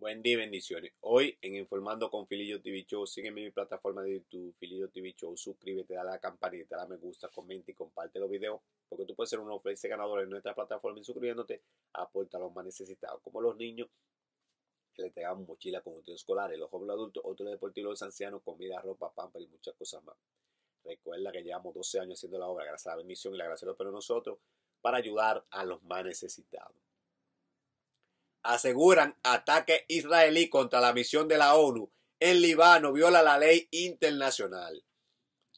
Buen día y bendiciones. Hoy en Informando con Filillo TV Show, sígueme en mi plataforma de YouTube, Filillo TV Show, suscríbete, dale a la campanita, dale me gusta, comenta y comparte los videos, porque tú puedes ser uno de los ganadores en nuestra plataforma y suscribiéndote aporta a los más necesitados, como los niños que le tengamos mochila con útiles escolares, los jóvenes adultos, otros deportivos, los ancianos, comida, ropa, pampa y muchas cosas más. Recuerda que llevamos 12 años haciendo la obra, gracias a la bendición y la gracia de los nosotros, para ayudar a los más necesitados aseguran ataque israelí contra la misión de la ONU en Líbano viola la ley internacional.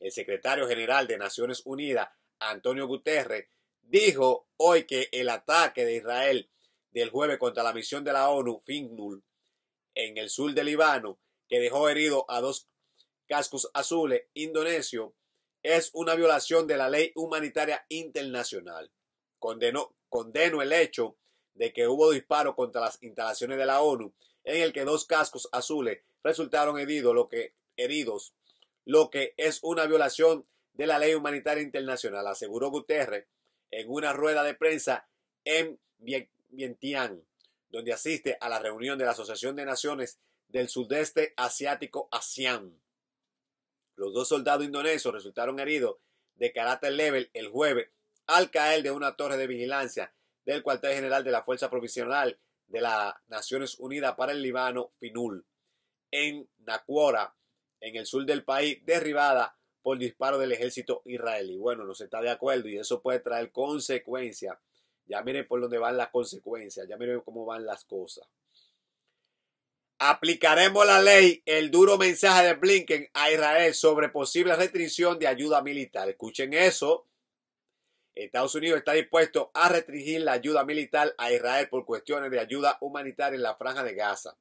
El secretario general de Naciones Unidas, Antonio Guterres, dijo hoy que el ataque de Israel del jueves contra la misión de la ONU, Finnul, en el sur de Líbano, que dejó herido a dos cascos azules indonesios, es una violación de la ley humanitaria internacional. condeno el hecho de que hubo disparo contra las instalaciones de la ONU, en el que dos cascos azules resultaron heridos, lo que, heridos, lo que es una violación de la ley humanitaria internacional, aseguró Guterres en una rueda de prensa en Vientiane, donde asiste a la reunión de la Asociación de Naciones del Sudeste Asiático ASEAN. Los dos soldados indonesios resultaron heridos de carácter leve el jueves al caer de una torre de vigilancia del cuartel general de la Fuerza Provisional de las Naciones Unidas para el Líbano, PINUL, en Nacuora, en el sur del país, derribada por disparo del ejército israelí. Bueno, no se está de acuerdo y eso puede traer consecuencias. Ya miren por dónde van las consecuencias, ya miren cómo van las cosas. Aplicaremos la ley, el duro mensaje de Blinken a Israel sobre posible restricción de ayuda militar. Escuchen eso. Estados Unidos está dispuesto a restringir la ayuda militar a Israel por cuestiones de ayuda humanitaria en la franja de Gaza.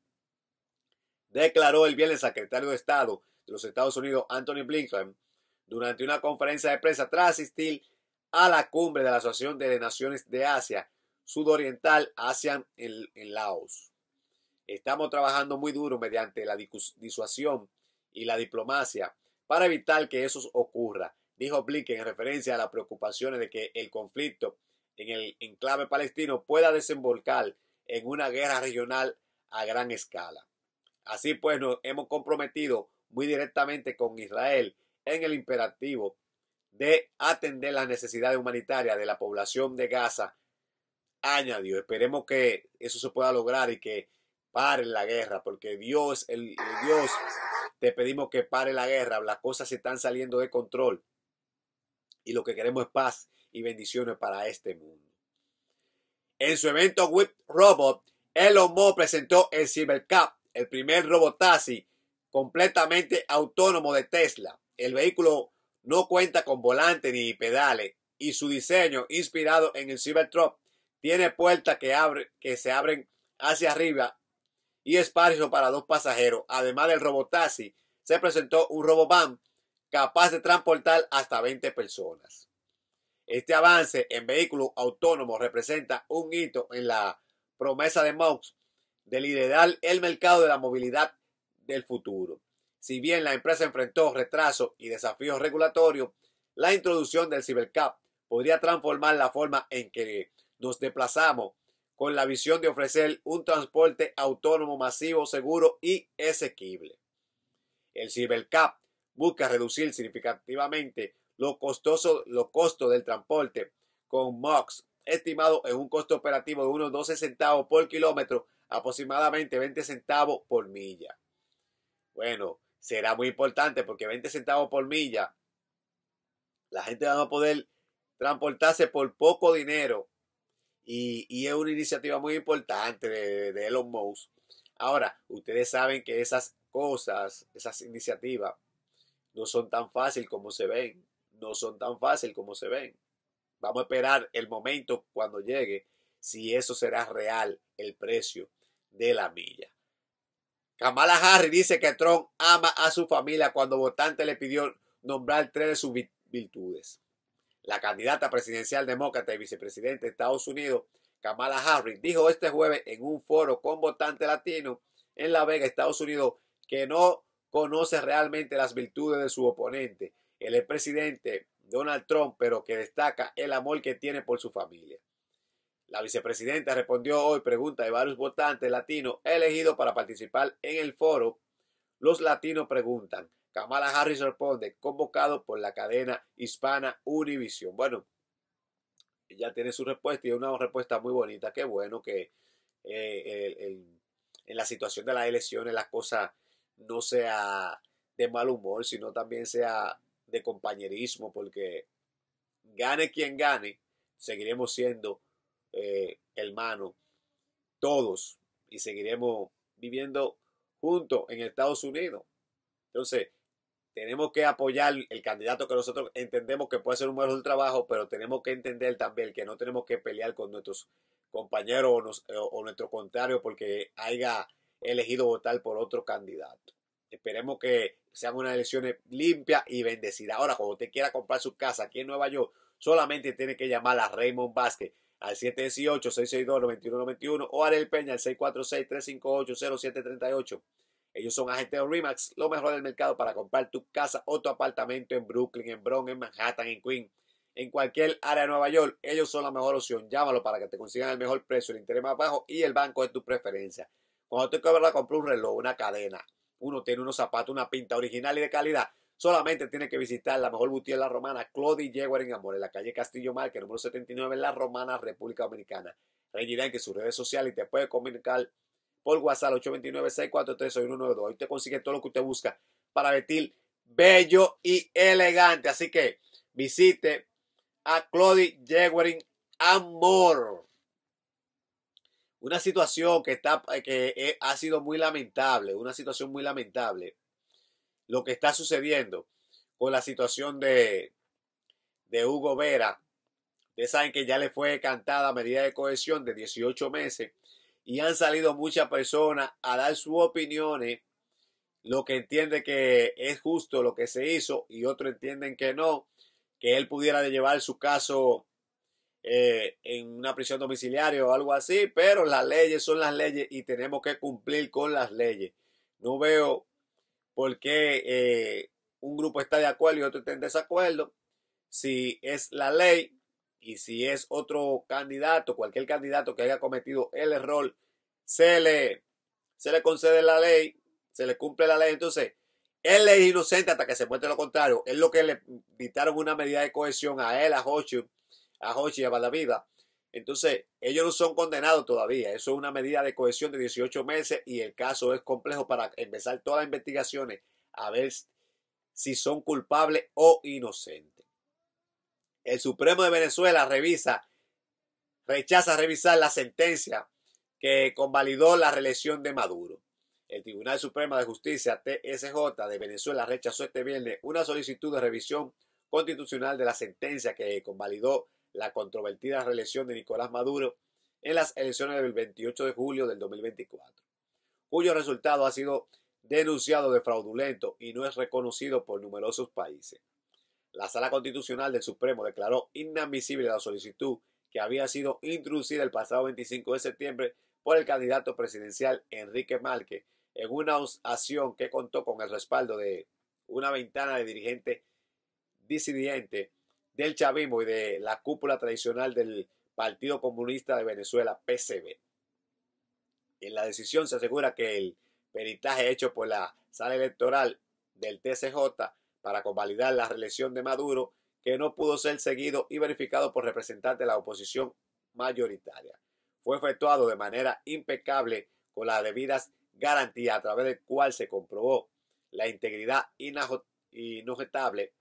Declaró el viernes secretario de Estado de los Estados Unidos, Anthony Blinken, durante una conferencia de prensa tras asistir a la cumbre de la Asociación de Naciones de Asia Sudoriental, Asia en Laos. Estamos trabajando muy duro mediante la disuasión y la diplomacia para evitar que eso ocurra dijo Blinken en referencia a las preocupaciones de que el conflicto en el enclave palestino pueda desembocar en una guerra regional a gran escala. Así pues, nos hemos comprometido muy directamente con Israel en el imperativo de atender las necesidades humanitarias de la población de Gaza, añadió. Esperemos que eso se pueda lograr y que pare la guerra, porque Dios, el, Dios, te pedimos que pare la guerra, las cosas se están saliendo de control y lo que queremos es paz y bendiciones para este mundo. En su evento Whip Robot, Elon Musk presentó el Cybercab, el primer taxi completamente autónomo de Tesla. El vehículo no cuenta con volante ni pedales y su diseño, inspirado en el Cybertruck, tiene puertas que, abre, que se abren hacia arriba y espacio para dos pasajeros. Además del taxi, se presentó un van capaz de transportar hasta 20 personas. Este avance en vehículos autónomos representa un hito en la promesa de Mox de liderar el mercado de la movilidad del futuro. Si bien la empresa enfrentó retrasos y desafíos regulatorios, la introducción del Cybercap podría transformar la forma en que nos desplazamos con la visión de ofrecer un transporte autónomo masivo, seguro y asequible. El Cybercap busca reducir significativamente lo costoso, los costos del transporte con MOX estimado en un costo operativo de unos 12 centavos por kilómetro, aproximadamente 20 centavos por milla. Bueno, será muy importante porque 20 centavos por milla, la gente va a poder transportarse por poco dinero y, es una iniciativa muy importante de Elon Musk. Ahora, ustedes saben que esas cosas, esas iniciativas, no son tan fácil como se ven, no son tan fácil como se ven. Vamos a esperar el momento cuando llegue si eso será real el precio de la milla. Kamala Harris dice que Trump ama a su familia cuando votante le pidió nombrar tres de sus virtudes. La candidata presidencial demócrata y vicepresidente de Estados Unidos, Kamala Harris, dijo este jueves en un foro con votante latino en La Vega, Estados Unidos, que no conoce realmente las virtudes de su oponente, el expresidente Donald Trump, pero que destaca el amor que tiene por su familia. La vicepresidenta respondió hoy pregunta de varios votantes latinos elegidos para participar en el foro. Los latinos preguntan. Kamala Harris responde, convocado por la cadena hispana Univision. Bueno, ya tiene su respuesta y una respuesta muy bonita. Qué bueno que eh, en la situación de las elecciones las cosas no sea de mal humor, sino también sea de compañerismo, porque gane quien gane, seguiremos siendo eh, hermanos todos y seguiremos viviendo juntos en Estados Unidos. Entonces, tenemos que apoyar el candidato que nosotros entendemos que puede hacer un buen trabajo, pero tenemos que entender también que no tenemos que pelear con nuestros compañeros o, o nuestro contrario porque haya elegido votar por otro candidato. Esperemos que sean unas elecciones limpias y bendecidas. Ahora, cuando usted quiera comprar su casa aquí en Nueva York, solamente tiene que llamar a Raymond Vázquez al 718-662-9191 o a Ariel Peña al 646-358-0738. Ellos son agentes de REMAX, lo mejor del mercado para comprar tu casa o tu apartamento en Brooklyn, en Bronx, en Manhattan, en Queens, en cualquier área de Nueva York. Ellos son la mejor opción. Llámalo para que te consigan el mejor precio, el interés más bajo y el banco de tu preferencia. Cuando que verla, compré un reloj, una cadena, uno tiene unos zapatos, una pinta original y de calidad, solamente tiene que visitar la mejor boutique de la romana, Claudie Jaguar Amor, en la calle Castillo Marque, número 79, en la romana, República Dominicana. en que sus redes sociales y te puede comunicar por WhatsApp 829-643-6192. Hoy te consigue todo lo que usted busca para vestir bello y elegante. Así que visite a Claudie en Amor una situación que, está, eh, que eh, ha sido muy lamentable, una situación muy lamentable, lo que está sucediendo con la situación de, de Hugo Vera. Ustedes saben que ya le fue cantada medida de cohesión de 18 meses y han salido muchas personas a dar sus opiniones, lo que entiende que es justo lo que se hizo y otros entienden que no, que él pudiera llevar su caso eh, en una prisión domiciliaria o algo así, pero las leyes son las leyes y tenemos que cumplir con las leyes. No veo por qué eh, un grupo está de acuerdo y otro está en desacuerdo. Si es la ley y si es otro candidato, cualquier candidato que haya cometido el error, se le, se le concede la ley, se le cumple la ley. Entonces, él es inocente hasta que se muestre lo contrario. Es lo que le dictaron una medida de cohesión a él, a Joshua a Hochi y a Entonces, ellos no son condenados todavía. Eso es una medida de cohesión de 18 meses y el caso es complejo para empezar todas las investigaciones a ver si son culpables o inocentes. El Supremo de Venezuela revisa, rechaza revisar la sentencia que convalidó la reelección de Maduro. El Tribunal Supremo de Justicia, TSJ, de Venezuela rechazó este viernes una solicitud de revisión constitucional de la sentencia que convalidó la controvertida reelección de Nicolás Maduro en las elecciones del 28 de julio del 2024, cuyo resultado ha sido denunciado de fraudulento y no es reconocido por numerosos países. La Sala Constitucional del Supremo declaró inadmisible la solicitud que había sido introducida el pasado 25 de septiembre por el candidato presidencial Enrique Márquez en una acción que contó con el respaldo de una ventana de dirigentes disidentes del chavismo y de la cúpula tradicional del Partido Comunista de Venezuela, PCB. En la decisión se asegura que el peritaje hecho por la sala electoral del TCJ para convalidar la reelección de Maduro, que no pudo ser seguido y verificado por representantes de la oposición mayoritaria. Fue efectuado de manera impecable con las debidas garantías a través del cual se comprobó la integridad inobjetable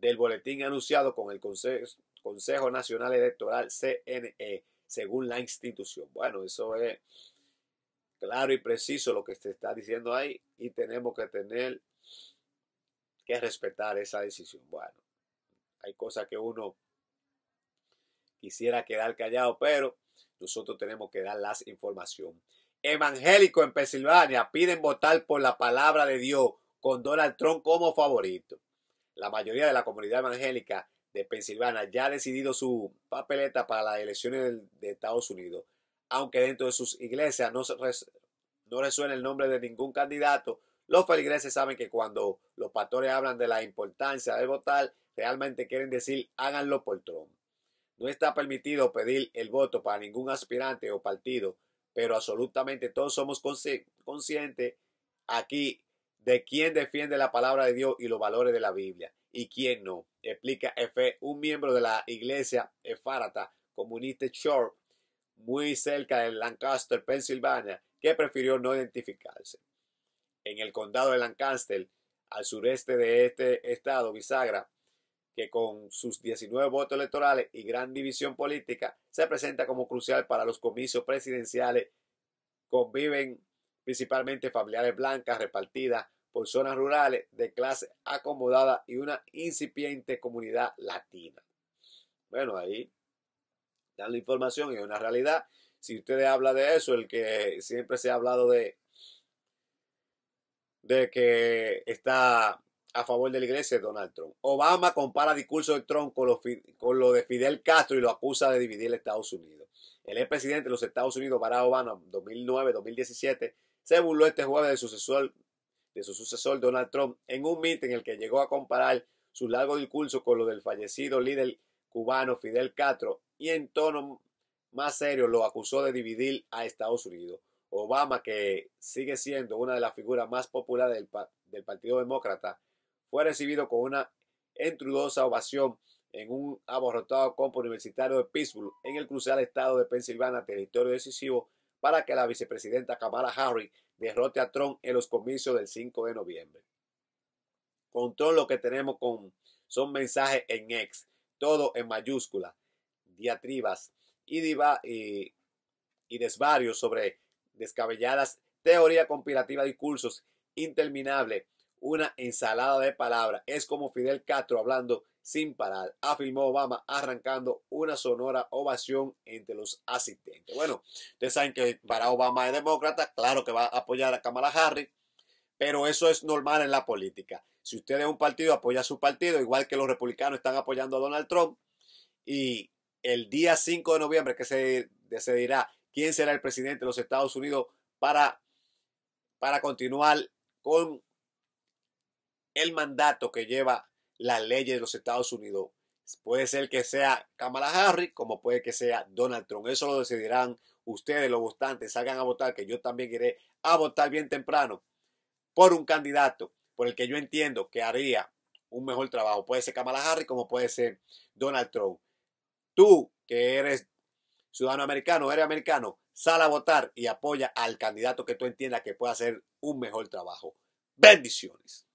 del boletín anunciado con el Consejo Nacional Electoral CNE, según la institución. Bueno, eso es claro y preciso lo que se está diciendo ahí y tenemos que tener que respetar esa decisión. Bueno, hay cosas que uno quisiera quedar callado, pero nosotros tenemos que dar las información. Evangélico en Pensilvania piden votar por la palabra de Dios con Donald Trump como favorito la mayoría de la comunidad evangélica de Pensilvania ya ha decidido su papeleta para las elecciones de Estados Unidos, aunque dentro de sus iglesias no, no resuena el nombre de ningún candidato, los feligreses saben que cuando los pastores hablan de la importancia de votar, realmente quieren decir háganlo por Trump. No está permitido pedir el voto para ningún aspirante o partido, pero absolutamente todos somos conscientes aquí de quién defiende la palabra de Dios y los valores de la Biblia y quién no. Explica Efe, un miembro de la iglesia efárata comunista Short, muy cerca de Lancaster, Pensilvania, que prefirió no identificarse. En el condado de Lancaster, al sureste de este estado bisagra, que con sus 19 votos electorales y gran división política se presenta como crucial para los comicios presidenciales, conviven principalmente familiares blancas repartidas por zonas rurales de clase acomodada y una incipiente comunidad latina. Bueno, ahí dan la información y es una realidad. Si ustedes habla de eso, el que siempre se ha hablado de, de que está a favor de la iglesia es Donald Trump. Obama compara discurso de Trump con lo, de Fidel Castro y lo acusa de dividir el Estados Unidos. El expresidente de los Estados Unidos, Barack Obama, 2009-2017, se burló este jueves de sucesor de su sucesor Donald Trump en un mito en el que llegó a comparar su largo discurso con lo del fallecido líder cubano Fidel Castro y en tono más serio lo acusó de dividir a Estados Unidos. Obama, que sigue siendo una de las figuras más populares del, Partido Demócrata, fue recibido con una entrudosa ovación en un aborrotado campo universitario de Pittsburgh, en el crucial estado de Pensilvania, territorio decisivo para que la vicepresidenta Kamala Harris derrote a Tron en los comicios del 5 de noviembre. Con todo lo que tenemos con, son mensajes en ex, todo en mayúscula, diatribas y, y, desvarios sobre descabelladas teoría conspirativas discursos cursos interminables una ensalada de palabras. Es como Fidel Castro hablando sin parar, afirmó Obama, arrancando una sonora ovación entre los asistentes. Bueno, ustedes saben que para Obama es demócrata, claro que va a apoyar a Kamala Harris, pero eso es normal en la política. Si usted es un partido, apoya a su partido, igual que los republicanos están apoyando a Donald Trump. Y el día 5 de noviembre que se decidirá quién será el presidente de los Estados Unidos para, para continuar con el mandato que lleva la ley de los Estados Unidos. Puede ser que sea Kamala Harris, como puede que sea Donald Trump. Eso lo decidirán ustedes, los votantes. Salgan a votar, que yo también iré a votar bien temprano por un candidato por el que yo entiendo que haría un mejor trabajo. Puede ser Kamala Harris, como puede ser Donald Trump. Tú, que eres ciudadano americano, eres americano, sal a votar y apoya al candidato que tú entiendas que pueda hacer un mejor trabajo. Bendiciones.